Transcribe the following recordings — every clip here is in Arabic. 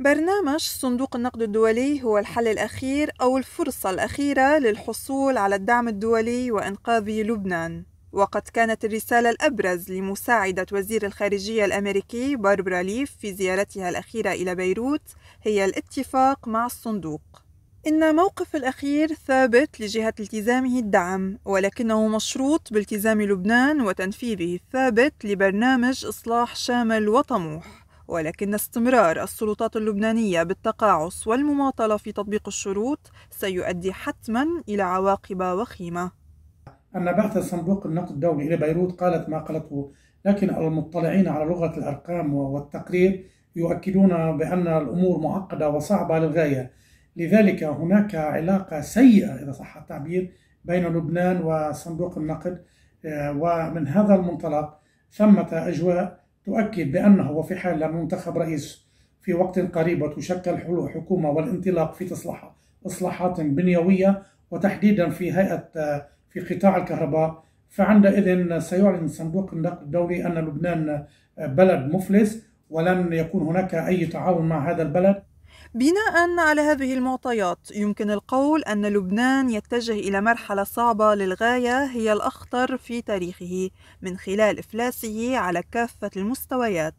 برنامج صندوق النقد الدولي هو الحل الأخير أو الفرصة الأخيرة للحصول على الدعم الدولي وإنقاذ لبنان وقد كانت الرسالة الأبرز لمساعدة وزير الخارجية الأمريكي باربرا ليف في زيارتها الأخيرة إلى بيروت هي الاتفاق مع الصندوق إن موقف الأخير ثابت لجهة التزامه الدعم ولكنه مشروط بالتزام لبنان وتنفيذه الثابت لبرنامج إصلاح شامل وطموح ولكن استمرار السلطات اللبنانية بالتقاعس والمماطلة في تطبيق الشروط سيؤدي حتما إلى عواقب وخيمة أن بعث صندوق النقد الدولي إلى بيروت قالت ما قالته لكن المطلعين على لغة الأرقام والتقرير يؤكدون بأن الأمور معقدة وصعبة للغاية لذلك هناك علاقة سيئة إذا صح التعبير بين لبنان وصندوق النقد آه، ومن هذا المنطلق ثمة أجواء تؤكد بأنه وفي حال لم ينتخب رئيس في وقت قريب وتشكل حكومة والانطلاق في تصلح إصلاحات بنيوية وتحديدا في هيئة في قطاع الكهرباء فعندئذ سيعلن صندوق النقد الدولي أن لبنان بلد مفلس ولن يكون هناك أي تعاون مع هذا البلد بناء على هذه المعطيات يمكن القول أن لبنان يتجه إلى مرحلة صعبة للغاية هي الأخطر في تاريخه من خلال إفلاسه على كافة المستويات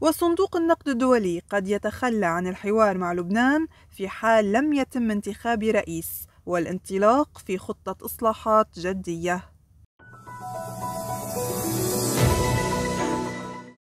وصندوق النقد الدولي قد يتخلى عن الحوار مع لبنان في حال لم يتم انتخاب رئيس والانطلاق في خطة إصلاحات جدية